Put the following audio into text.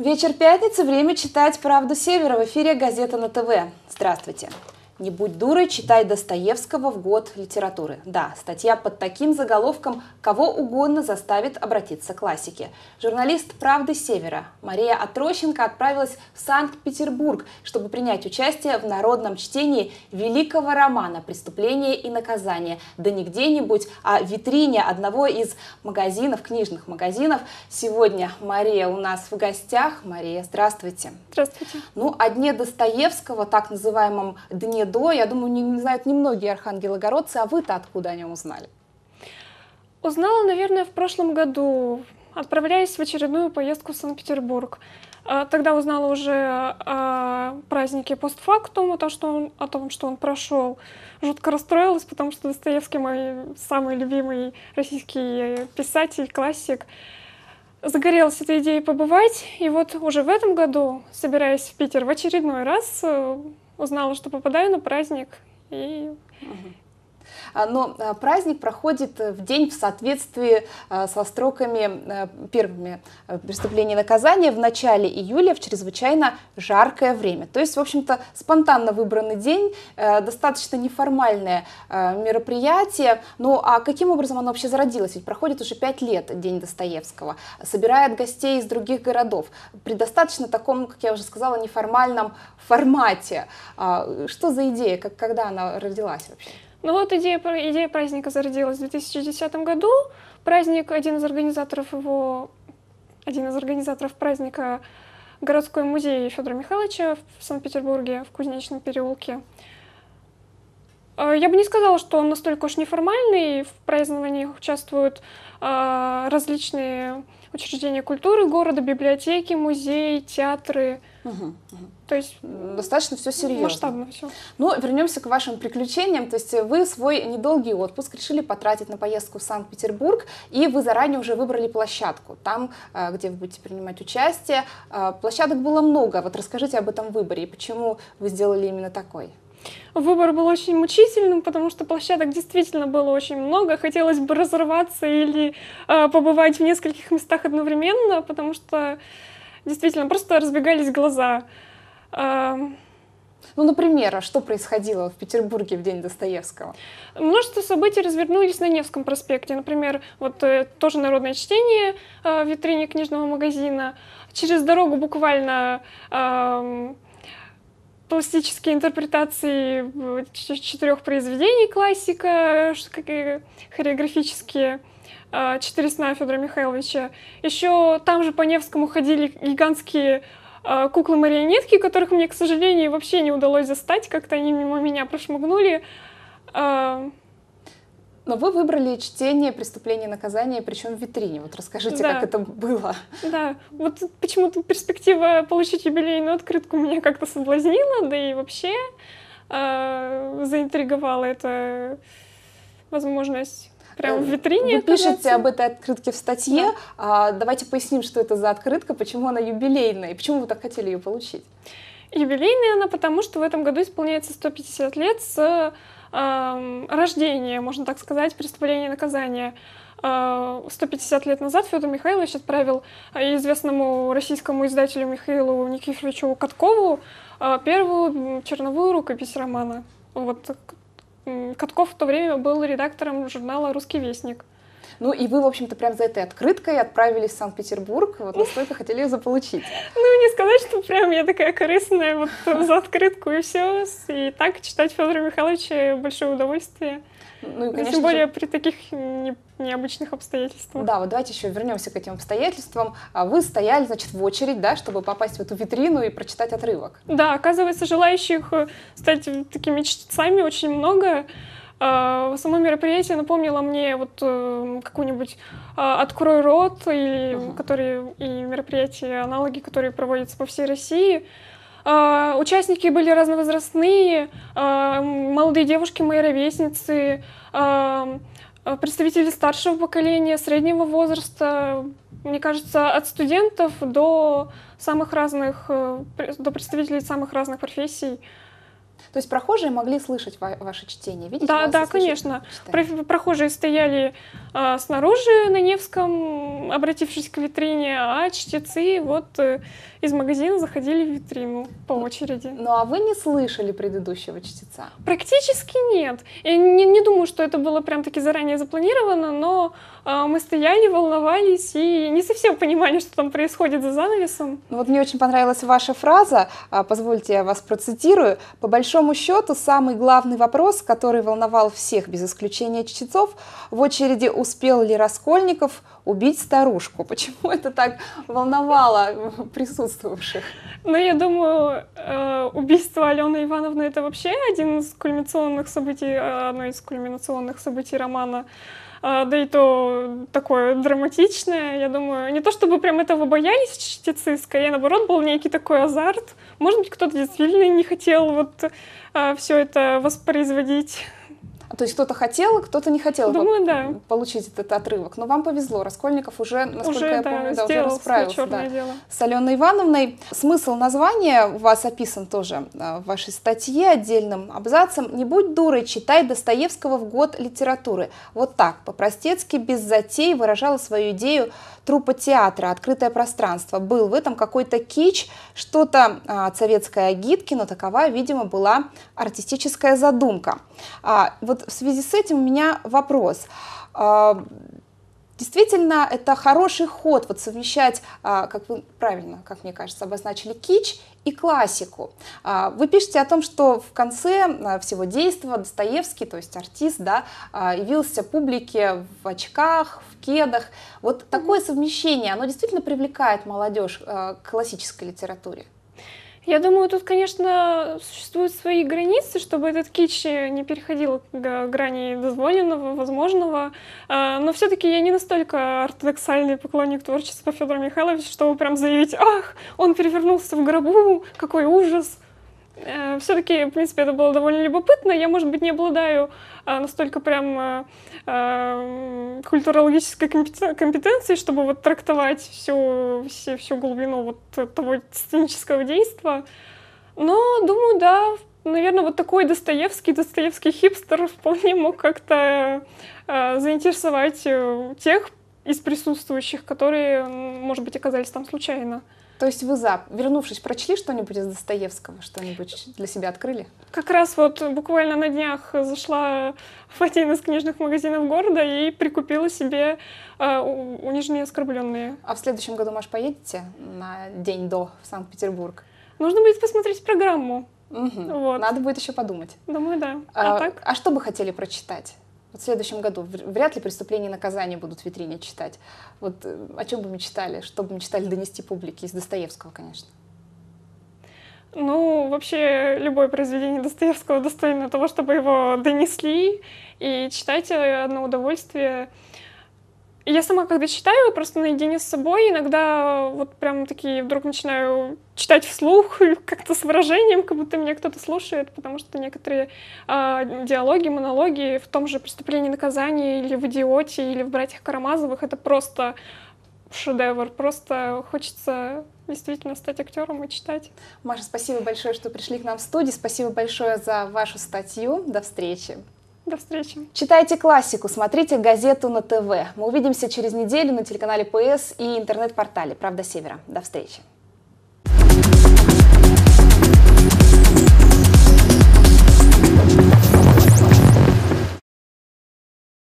Вечер пятницы. Время читать «Правду Севера» в эфире «Газета на ТВ». Здравствуйте. «Не будь дурой, читай Достоевского в год литературы». Да, статья под таким заголовком кого угодно заставит обратиться к классике. Журналист «Правды Севера» Мария Атрощенко отправилась в Санкт-Петербург, чтобы принять участие в народном чтении великого романа «Преступление и наказание». Да не где-нибудь, а в витрине одного из магазинов, книжных магазинов. Сегодня Мария у нас в гостях. Мария, здравствуйте. Здравствуйте. Ну, о дне Достоевского, так называемом дне до, я думаю, не, не знают немногие архангелогородцы, а вы-то откуда о нем узнали? Узнала, наверное, в прошлом году, отправляясь в очередную поездку в Санкт-Петербург. А, тогда узнала уже о празднике постфактум, то, что он, о том, что он прошел. Жутко расстроилась, потому что Достоевский мой самый любимый российский писатель, классик. Загорелась этой идеей побывать, и вот уже в этом году, собираясь в Питер в очередной раз, э, узнала, что попадаю на праздник, и угу. А, но а, праздник проходит э, в день в соответствии а, со строками э, первыми э, преступления и наказания в начале июля в чрезвычайно жаркое время. То есть, в общем-то, спонтанно выбранный день, достаточно неформальное мероприятие. Ну а каким образом оно вообще зародилось? Ведь проходит уже пять лет День Достоевского, собирает гостей из других городов, при достаточно таком, как я уже сказала, неформальном формате. Что за идея, как, когда она родилась вообще? Ну вот идея, идея праздника зародилась в 2010 году. Праздник, один из организаторов его, один из организаторов праздника городской музей Федора Михайловича в Санкт-Петербурге, в Кузнечном переулке. А, я бы не сказала, что он настолько уж неформальный. В празднованиях участвуют а, различные учреждения культуры города, библиотеки, музеи, театры. То есть достаточно все ну, серьезно. Масштабно все. Ну, вернемся к вашим приключениям. То есть вы свой недолгий отпуск решили потратить на поездку в Санкт-Петербург, и вы заранее уже выбрали площадку, там, э, где вы будете принимать участие. Э, площадок было много. Вот расскажите об этом выборе и почему вы сделали именно такой. Выбор был очень мучительным, потому что площадок действительно было очень много. Хотелось бы разорваться или э, побывать в нескольких местах одновременно, потому что действительно просто разбегались глаза. Э, ну, например, а что происходило в Петербурге в день Достоевского? Множество событий развернулись на Невском проспекте. Например, вот э, тоже народное чтение э, в витрине книжного магазина. Через дорогу буквально э, пластические интерпретации э, четырех произведений классика, э, хореографические э, «Четыре сна» Федора Михайловича. Еще там же по Невскому ходили гигантские куклы-марионетки, которых мне, к сожалению, вообще не удалось застать, как-то они мимо меня прошмыгнули. Но вы выбрали чтение преступления и наказание», причем в витрине. Вот расскажите, да. как это было. Да, вот почему-то перспектива получить юбилейную открытку меня как-то соблазнила, да и вообще э, заинтриговала эта возможность прям в э, витрине. Вы пишете оказаться. об этой открытке в статье. Да. А, давайте поясним, что это за открытка, почему она юбилейная и почему вы так хотели ее получить. Юбилейная она, потому что в этом году исполняется 150 лет с рождение, можно так сказать, преступление и наказание. 150 а, лет назад Федор Михайлович отправил э, известному российскому издателю Михаилу Никифоровичу Каткову а, первую черновую рукопись романа. Вот Катков в то время был редактором журнала «Русский вестник». Ну и вы, в общем-то, прям за этой открыткой отправились в Санкт-Петербург, вот настолько хотели ее заполучить. Ну, не сказать, что прям я такая корыстная, вот за открытку и все. И так читать Федора Михайловича большое удовольствие. Ну, и, ну, конечно, тем более же... при таких не... необычных обстоятельствах. Да, вот давайте еще вернемся к этим обстоятельствам. А вы стояли, значит, в очередь, да, чтобы попасть в эту витрину и прочитать отрывок. Да, оказывается, желающих э, стать такими чтецами очень много. А, само мероприятие напомнило мне вот э, какую-нибудь а, «Открой рот», или, uh-huh. которые, и мероприятия, аналоги, которые проводятся по всей России. А, участники были разновозрастные, молодые девушки, мои ровесницы, представители старшего поколения, среднего возраста, мне кажется, от студентов до самых разных, э, до представителей самых разных профессий. То есть прохожие могли слышать ва- ваше чтение, видеть? Да, вас да, конечно. Читание. Прохожие стояли а, снаружи на Невском, обратившись к витрине, а чтецы вот э, из магазина заходили в витрину по ну, очереди. Ну а вы не слышали предыдущего чтеца? Практически нет. Я не, не думаю, что это было прям таки заранее запланировано, но а, мы стояли, волновались и не совсем понимали, что там происходит за занавесом. Ну, вот мне очень понравилась ваша фраза, а, позвольте я вас процитирую. По большому большому счету, самый главный вопрос, который волновал всех без исключения чтецов, в очереди успел ли Раскольников убить старушку? Почему это так волновало присутствовавших? Ну, я думаю, э, убийство Алены Ивановны — это вообще один из кульминационных событий, э, одно из кульминационных событий романа а, да и то такое драматичное. Я думаю, не то чтобы прям этого боялись чтецы, скорее наоборот был некий такой азарт. Может быть, кто-то действительно не хотел вот а, все это воспроизводить. То есть кто-то хотел, кто-то не хотел ну, Думаю, да. получить этот отрывок. Но вам повезло. Раскольников уже, насколько уже, я да, помню, да, уже расправился да, дело. с Аленой Ивановной. Смысл названия у вас описан тоже э, в вашей статье отдельным абзацем. «Не будь дурой, читай Достоевского в год литературы». Вот так, по-простецки, без затей выражала свою идею трупа театра «Открытое пространство». Был в этом какой-то кич, что-то от а, советской но такова, видимо, была артистическая задумка. А, вот в связи с этим у меня вопрос. А, действительно, это хороший ход вот совмещать, а, как вы правильно, как мне кажется, обозначили кич и классику. А, вы пишете о том, что в конце всего действия Достоевский, то есть артист, да, явился публике в очках, в кедах. Вот такое совмещение, оно действительно привлекает молодежь к классической литературе? Я думаю, тут, конечно, существуют свои границы, чтобы этот кич не переходил к грани дозволенного, возможного. А, но все-таки я не настолько ортодоксальный поклонник творчества Федора Михайловича, чтобы прям заявить, ах, он перевернулся в гробу, какой ужас. Э, все-таки, в принципе, это было довольно любопытно. Я, может быть, не обладаю а, настолько прям а, а, культурологической компетенцией, чтобы вот трактовать всю, всю, всю глубину вот того сценического действия. Но, думаю, да, наверное, вот такой Достоевский, Достоевский хипстер вполне мог как-то заинтересовать э, тех из присутствующих, которые, может быть, оказались там случайно. То есть вы, за, вернувшись, прочли что-нибудь из Достоевского, что-нибудь для себя открыли? Как раз вот буквально на днях зашла в один из книжных магазинов города и прикупила себе э, «Униженные оскорбленные». А в следующем году, Маш, поедете на день до в Санкт-Петербург? Нужно будет посмотреть программу. Угу. Вот. Надо будет еще подумать. Думаю, да. А, а, так? а что бы хотели прочитать? Вот в следующем году вряд ли преступления и наказания будут в витрине читать. Вот э, о чем бы мечтали? Что бы мечтали донести публике? Из Достоевского, конечно. Ну, вообще, любое произведение Достоевского достойно того, чтобы его донесли, и читать одно удовольствие я сама, когда читаю, просто наедине с собой, иногда вот прям такие вдруг начинаю читать вслух, как-то с выражением, как будто меня кто-то слушает, потому что некоторые э, диалоги, монологи в том же «Преступлении наказания" или в «Идиоте», или в «Братьях Карамазовых» — это просто шедевр. Просто хочется действительно стать актером и читать. Маша, спасибо большое, что пришли к нам в студию. Спасибо большое за вашу статью. До встречи. До встречи. Читайте классику, смотрите газету на ТВ. Мы увидимся через неделю на телеканале ПС и интернет-портале «Правда Севера». До встречи.